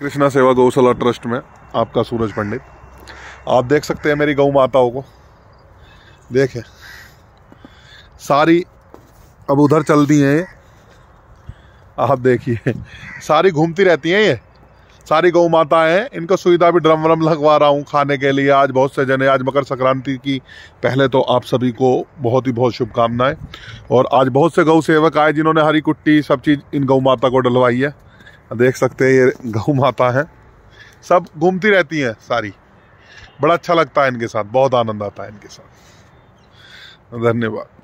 कृष्णा सेवा गौशाला ट्रस्ट में आपका सूरज पंडित आप देख सकते हैं मेरी गौ माताओं को देखें सारी अब उधर चल दी हैं ये आप देखिए सारी घूमती रहती हैं ये सारी गौ माता हैं इनको सुविधा भी ड्रम व्रम लगवा रहा हूँ खाने के लिए आज बहुत से जने आज मकर संक्रांति की पहले तो आप सभी को बहुत ही बहुत शुभकामनाएं और आज बहुत से गौ सेवक आए जिन्होंने हरी कुट्टी सब चीज़ इन गौ माता को डलवाई है देख सकते हैं ये गऊ माता हैं सब घूमती रहती हैं सारी बड़ा अच्छा लगता है इनके साथ बहुत आनंद आता है इनके साथ धन्यवाद